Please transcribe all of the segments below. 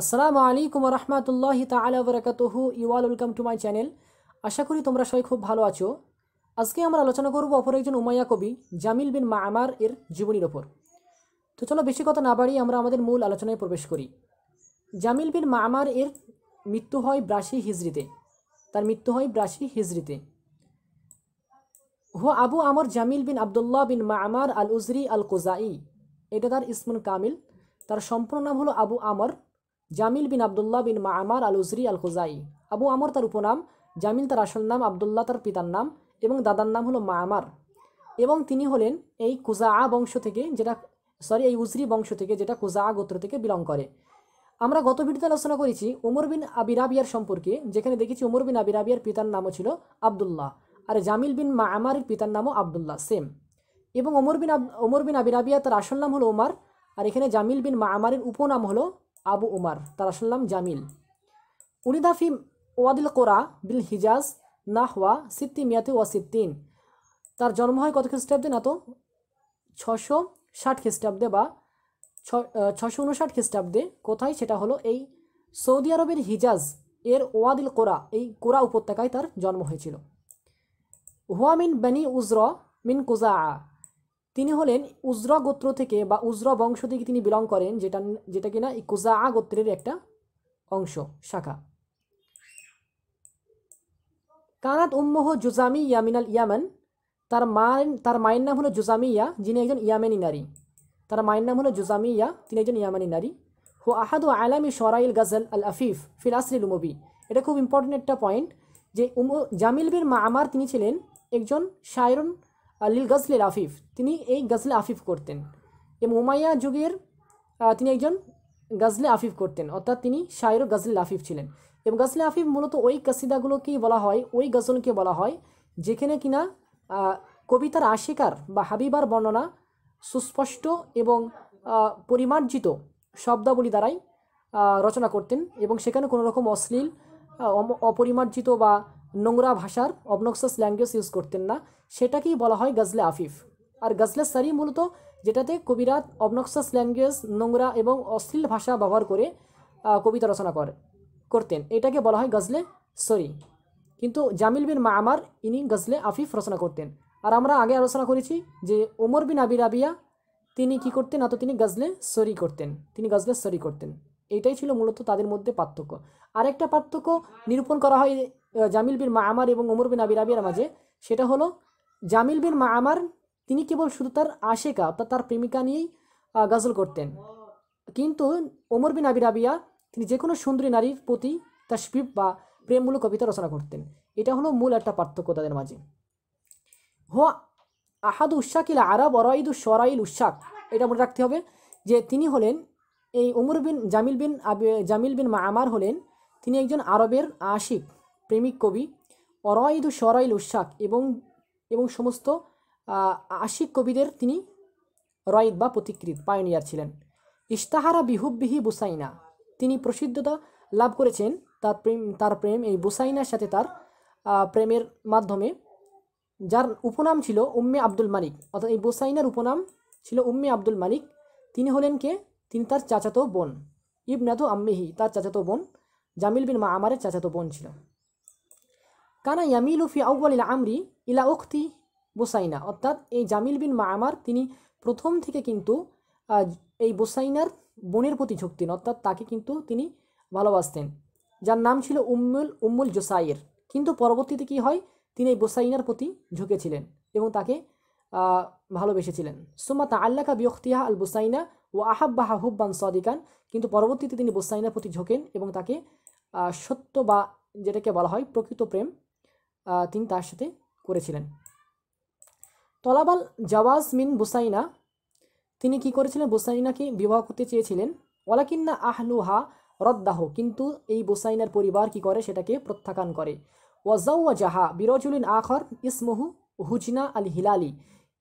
আসসালামু আলাইকুম রহমতুল্লাহ তালা বরকাতহু you all welcome to my channel আশা করি তোমরা সবাই খুব ভালো আছো আজকে আমরা আলোচনা করব অপর একজন উমাইয়া কবি জামিল বিন আমার এর জীবনীর ওপর তো চলো বেশি কথা না বাড়িয়ে আমরা আমাদের মূল আলোচনায় প্রবেশ করি জামিল বিন আমার এর মৃত্যু হয় ব্রাশি হিজড়িতে তার মৃত্যু হয় ব্রাশি হিজড়িতে হু আবু আমর জামিল বিন আবদুল্লাহ বিন মামার আল উজরি আল কোজাই এটা তার ইসমুল কামিল তার সম্পূর্ণ নাম হলো আবু আমর জামিল বিন আবদুল্লাহ বিন মা আমার আল উজরি আল খোজাই আবু আমর তার উপনাম জামিল তার আসল নাম আবদুল্লাহ তার পিতার নাম এবং দাদার নাম হলো আমার এবং তিনি হলেন এই কুজা বংশ থেকে যেটা সরি এই উজরি বংশ থেকে যেটা কুজা গোত্র থেকে বিলং করে আমরা গত ভিডিওতে আলোচনা করেছি উমর বিন আবিরাবিয়ার সম্পর্কে যেখানে দেখেছি উমর বিন আবিরাবিয়ার পিতার নামও ছিল আবদুল্লাহ আর জামিল বিন মা আমারের পিতার নামও আবদুল্লাহ সেম এবং ওমর বিন ওমর বিন আবিরাবিয়া তার আসল নাম হলো ওমার আর এখানে জামিল বিন মা আমারের উপনাম হলো আবু উমার তারা শুনলাম জামিল উনিদাফি ওয়াদিল কোরা বিল হিজাজ নাহওয়া সিদ্দি মিয়াতে ওয়া সিদ্দিন তার জন্ম হয় কত খ্রিস্টাব্দে না তো ছশো ষাট খ্রিস্টাব্দে বা ছশো উনষাট খ্রিস্টাব্দে কোথায় সেটা হলো এই সৌদি আরবের হিজাজ এর ওয়াদিল কোরা এই কোরা উপত্যকায় তার জন্ম হয়েছিল হুয়ামিন বেনি উজর মিন কুজা তিনি হলেন উজরা গোত্র থেকে বা উজরা বংশ থেকে তিনি বিলং করেন যেটা যেটা কিনা ইকুজা আ গোত্রের একটা অংশ শাখা কানাত উম্মহ জুজামি ইয়ামিনাল ইয়ামান তার মায়ের তার মায়ের নাম হলো ইয়া যিনি একজন ইয়ামেনি নারী তার মায়ের নাম হলো ইয়া তিনি একজন ইয়ামানি নারী হো আহাদু আলামি সরাইল গাজল আল আফিফ ফিল আসরিল এটা খুব ইম্পর্টেন্ট একটা পয়েন্ট যে উম জামিল বীর মা আমার তিনি ছিলেন একজন শায়রন লিল গজলের আফিফ তিনি এই গজলে আফিফ করতেন এবং উমাইয়া যুগের তিনি একজন গজলে আফিফ করতেন অর্থাৎ তিনি শায়ের গজলে আফিফ ছিলেন এবং গজলে আফিফ মূলত ওই কাসিদাগুলোকেই বলা হয় ওই গজলকে বলা হয় যেখানে কিনা কবিতার আশিকার বা হাবিবার বর্ণনা সুস্পষ্ট এবং পরিমার্জিত শব্দাবলী দ্বারাই রচনা করতেন এবং সেখানে কোনো রকম অশ্লীল অপরিমার্জিত বা নোংরা ভাষার অবনক্সাস ল্যাঙ্গুয়েজ ইউজ করতেন না সেটাকেই বলা হয় গজলে আফিফ আর গজলে সারি মূলত যেটাতে কবিরা অবনক্সাস ল্যাঙ্গুয়েজ নোংরা এবং অশ্লীল ভাষা ব্যবহার করে কবিতা রচনা করে করতেন এটাকে বলা হয় গজলে সরি কিন্তু জামিল বিন মামার ইনি গজলে আফিফ রচনা করতেন আর আমরা আগে আলোচনা করেছি যে ওমর বিন আবির আবিয়া তিনি কি করতেন না তো তিনি গজলে সরি করতেন তিনি গজলে সরি করতেন এটাই ছিল মূলত তাদের মধ্যে পার্থক্য আরেকটা পার্থক্য নিরূপণ করা হয় জামিল বিন মামার এবং ওমর বিন আবির আবিয়ার মাঝে সেটা হলো জামিল বিন মা আমার তিনি কেবল শুধু তার আশেকা অর্থাৎ তার প্রেমিকা নিয়েই গজল করতেন কিন্তু ওমর বিন আবির তিনি যে কোনো সুন্দরী নারীর প্রতি তার স্পিপ বা প্রেমমূলক কবিতা রচনা করতেন এটা হলো মূল একটা পার্থক্য তাদের মাঝে হো আহাদ উশাক ইল আরব অরাইদ সরাইল উশাক এটা মনে রাখতে হবে যে তিনি হলেন এই উমর বিন জামিল বিন আবি জামিল বিন মা আমার হলেন তিনি একজন আরবের আশিক প্রেমিক কবি অরাইদ সরাইল উশাক এবং এবং সমস্ত আশিক কবিদের তিনি রয়েদ বা প্রতিকৃত পায়নিয়ার ছিলেন ইশতাহারা বিহুবিহি বুসাইনা তিনি প্রসিদ্ধতা লাভ করেছেন তার প্রেম তার প্রেম এই বুসাইনার সাথে তার প্রেমের মাধ্যমে যার উপনাম ছিল উম্মে আব্দুল মালিক অর্থাৎ এই বুসাইনার উপনাম ছিল উম্মে আব্দুল মালিক তিনি হলেন কে তিনি তার চাচাতো বোন ইবনাদু আম্মিহি তার চাচাতো বোন জামিল বিন মা আমারের চাচাতো বোন ছিল কানা ইয়ামিলু ফি আউ্বাল ইলা আমরি ইলা উক্তি বোসাইনা অর্থাৎ এই জামিল বিন মামার তিনি প্রথম থেকে কিন্তু এই বোসাইনার বোনের প্রতি ঝুঁকতেন অর্থাৎ তাকে কিন্তু তিনি ভালোবাসতেন যার নাম ছিল উম্মুল উম্মুল জোসাইয়ের কিন্তু পরবর্তীতে কি হয় তিনি এই বোসাইনার প্রতি ঝুঁকেছিলেন এবং তাকে ভালোবেসেছিলেন তা আল্লাকা বিয়খতিয়াহ আল বোসাইনা ও আহাব্বা হাহুব্বান সদিকান কিন্তু পরবর্তীতে তিনি বোসাইনার প্রতি ঝোঁকেন এবং তাকে সত্য বা যেটাকে বলা হয় প্রকৃত প্রেম তিনি তার সাথে করেছিলেন তলাবাল জাওয়াজ মিন বুসাইনা তিনি কি করেছিলেন বুসাইনাকে বিবাহ করতে চেয়েছিলেন ওলাকিন্না আহলুহা রদ্দাহ কিন্তু এই বুসাইনার পরিবার কি করে সেটাকে প্রত্যাখ্যান করে ওয়াজাউয়া জাহা বিরজুলিন আখর ইসমহু হুজনা আল হিলালি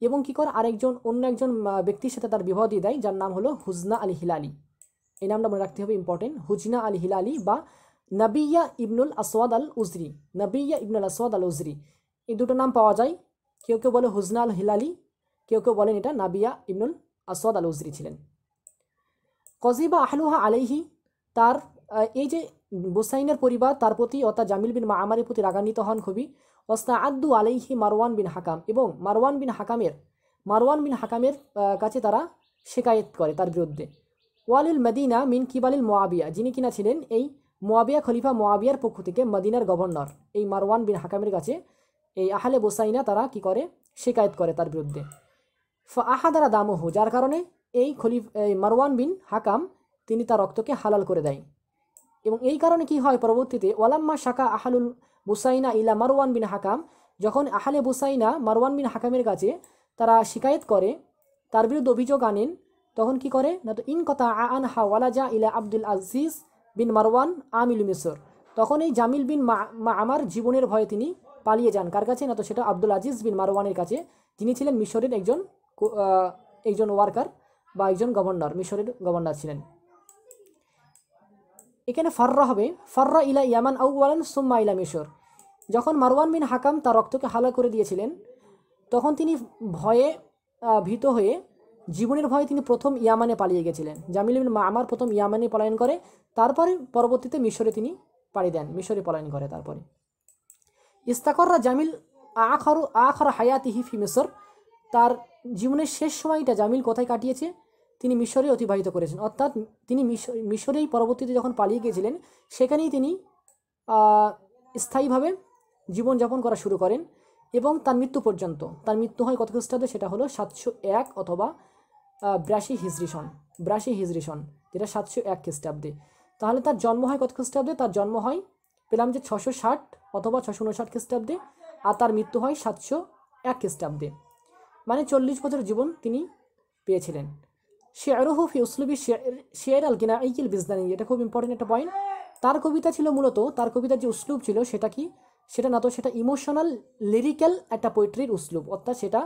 এবং কি করে আরেকজন অন্য একজন ব্যক্তির সাথে তার বিবাহ দিয়ে দেয় যার নাম হলো হুজনা আল হিলালি এই নামটা মনে রাখতে হবে ইম্পর্টেন্ট হুজনা আল হিলালি বা নাবিয়া ইবনুল আসওয়াদ আল উজরি নাবিয়া ইবনুল আসওয়াদ আল উজরি এই দুটো নাম পাওয়া যায় কেউ কেউ বলে হুজনা আল হিলালি কেউ কেউ বলেন এটা নাবিয়া ইবনুল আসওয়াদ আল উজরি ছিলেন কজিবা আহলুহা আলাইহি তার এই যে বোসাইনের পরিবার তার প্রতি অর্থাৎ জামিল বিন মামারের প্রতি রাগান্বিত হন খুবই অস্তা আদ্দু আলাইহি মারওয়ান বিন হাকাম এবং মারওয়ান বিন হাকামের মারওয়ান বিন হাকামের কাছে তারা শেকায়েত করে তার বিরুদ্ধে ওয়ালিল মদিনা মিন কিবালিল মোয়াবিয়া যিনি কিনা ছিলেন এই মোয়াবিয়া খলিফা মোয়াবিয়ার পক্ষ থেকে মদিনার গভর্নর এই মারওয়ান বিন হাকামের কাছে এই আহলে বোসাইনা তারা কি করে শিকায়ত করে তার বিরুদ্ধে আহাদারা হো যার কারণে এই খলিফ এই মারওয়ান বিন হাকাম তিনি তার রক্তকে হালাল করে দেয় এবং এই কারণে কি হয় পরবর্তীতে ওয়ালাম্মা শাখা আহালুল বুসাইনা ইলা মারওয়ান বিন হাকাম যখন আহলে বুসাইনা মারওয়ান বিন হাকামের কাছে তারা শিকায়ত করে তার বিরুদ্ধে অভিযোগ আনেন তখন কি করে না তো ইন কথা আন হা ওয়ালাজা ইলা আব্দুল আজিজ বিন মারওয়ান আমিল মিসর তখন এই জামিল বিন মা আমার জীবনের ভয়ে তিনি পালিয়ে যান কার কাছে না তো সেটা আব্দুল আজিজ বিন মারওয়ানের কাছে যিনি ছিলেন মিশরের একজন একজন ওয়ার্কার বা একজন গভর্নর মিশরের গভর্নর ছিলেন এখানে ফাররা হবে ফাররা ইলা ইয়ামান আউওয়ালান সুম্মা ইলা মিশর যখন মারওয়ান বিন হাকাম তার রক্তকে হালা করে দিয়েছিলেন তখন তিনি ভয়ে ভীত হয়ে জীবনের ভয়ে তিনি প্রথম ইয়ামানে পালিয়ে গেছিলেন জামিল ইবিন আমার প্রথম ইয়ামানে পলায়ন করে তারপরে পরবর্তীতে মিশরে তিনি পাড়ি দেন মিশরে পলায়ন করে তারপরে ইস্তাকররা জামিল আখর আখর হায়াতিহি ফি মিশর তার জীবনের শেষ সময়টা জামিল কোথায় কাটিয়েছে তিনি মিশরে অতিবাহিত করেছেন অর্থাৎ তিনি মিশরেই পরবর্তীতে যখন পালিয়ে গিয়েছিলেন সেখানেই তিনি স্থায়ীভাবে জীবনযাপন করা শুরু করেন এবং তার মৃত্যু পর্যন্ত তার মৃত্যু হয় কত খ্রিস্টাব্দে সেটা হলো সাতশো এক অথবা ব্রাশি হিজরি সন ব্রাশি হিজরি সন যেটা সাতশো এক খ্রিস্টাব্দে তাহলে তার জন্ম হয় কত খ্রিস্টাব্দে তার জন্ম হয় পেলাম যে ছশো ষাট অথবা ছশো উনষাট খ্রিস্টাব্দে আর তার মৃত্যু হয় সাতশো এক খ্রিস্টাব্দে মানে চল্লিশ বছর জীবন তিনি পেয়েছিলেন শেয়ারহু ফি উসলুবি শেয়ার আল কিনা ইকিল বিজদানি এটা খুব ইম্পর্টেন্ট একটা পয়েন্ট তার কবিতা ছিল মূলত তার কবিতার যে উসলুব ছিল সেটা কি সেটা না তো সেটা ইমোশনাল লিরিক্যাল একটা পোয়েট্রির উসলুব অর্থাৎ সেটা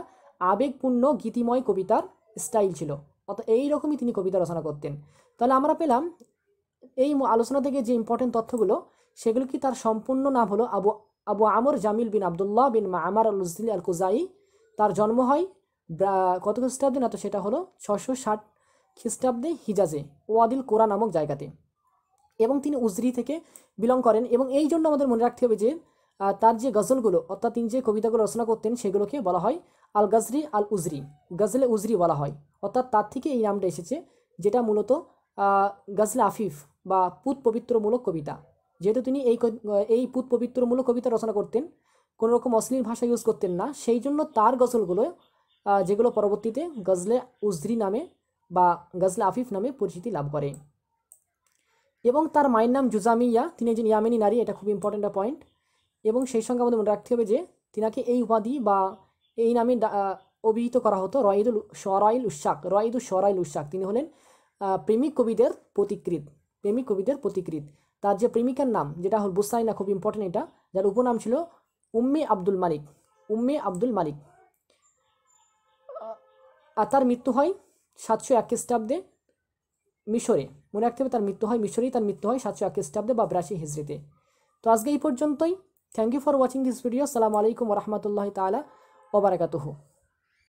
আবেগপূর্ণ গীতিময় কবিতার স্টাইল ছিল অত এইরকমই তিনি কবিতা রচনা করতেন তাহলে আমরা পেলাম এই আলোচনা থেকে যে ইম্পর্টেন্ট তথ্যগুলো সেগুলো কি তার সম্পূর্ণ নাম হলো আবু আবু আমর জামিল বিন আবদুল্লাহ বিন আমার আল উজ্দিল আল কুজাই তার জন্ম হয় কত খ্রিস্টাব্দে না তো সেটা হলো ছশো ষাট খ্রিস্টাব্দে হিজাজে ওয়াদিল কোরা নামক জায়গাতে এবং তিনি উজরি থেকে বিলং করেন এবং এই জন্য আমাদের মনে রাখতে হবে যে তার যে গজলগুলো অর্থাৎ তিনি যে কবিতাগুলো রচনা করতেন সেগুলোকে বলা হয় আল গজরি আল উজরি গজলে উজরি বলা হয় অর্থাৎ তার থেকে এই নামটা এসেছে যেটা মূলত গজলে আফিফ বা পুত পবিত্রমূলক কবিতা যেহেতু তিনি এই এই পুত পবিত্রমূলক কবিতা রচনা করতেন কোনো রকম অশ্লীল ভাষা ইউজ করতেন না সেই জন্য তার গজলগুলো যেগুলো পরবর্তীতে গজলে উজরি নামে বা গজলে আফিফ নামে পরিচিতি লাভ করে এবং তার মায়ের নাম জুজামিয়া তিনি একজন ইয়ামিনী নারী এটা খুব ইম্পর্ট্যান্ট পয়েন্ট এবং সেই সঙ্গে আমাদের মনে রাখতে হবে যে তিনাকে এই উপাধি বা এই নামে অভিহিত করা হতো রয়েদুল সরাইল উশাক রয়েদুল সরাইল উশাক তিনি হলেন প্রেমিক কবিদের প্রতিকৃত প্রেমিক কবিদের প্রতিকৃত তার যে প্রেমিকার নাম যেটা হল বুসাইনা খুব ইম্পর্টেন্ট এটা যার উপনাম ছিল উম্মে আব্দুল মালিক উম্মে আব্দুল মালিক আর তার মৃত্যু হয় সাতশো এক খ্রিস্টাব্দে মিশরে মনে রাখতে হবে তার মৃত্যু হয় মিশরেই তার মৃত্যু হয় সাতশো এক খ্রিস্টাব্দে বা বিরাশি হিজড়িতে তো আজকে এই পর্যন্তই thank you for watching this video সালামু আলাইকুম রহমতুল্লাহ তালা wabarakatuhu.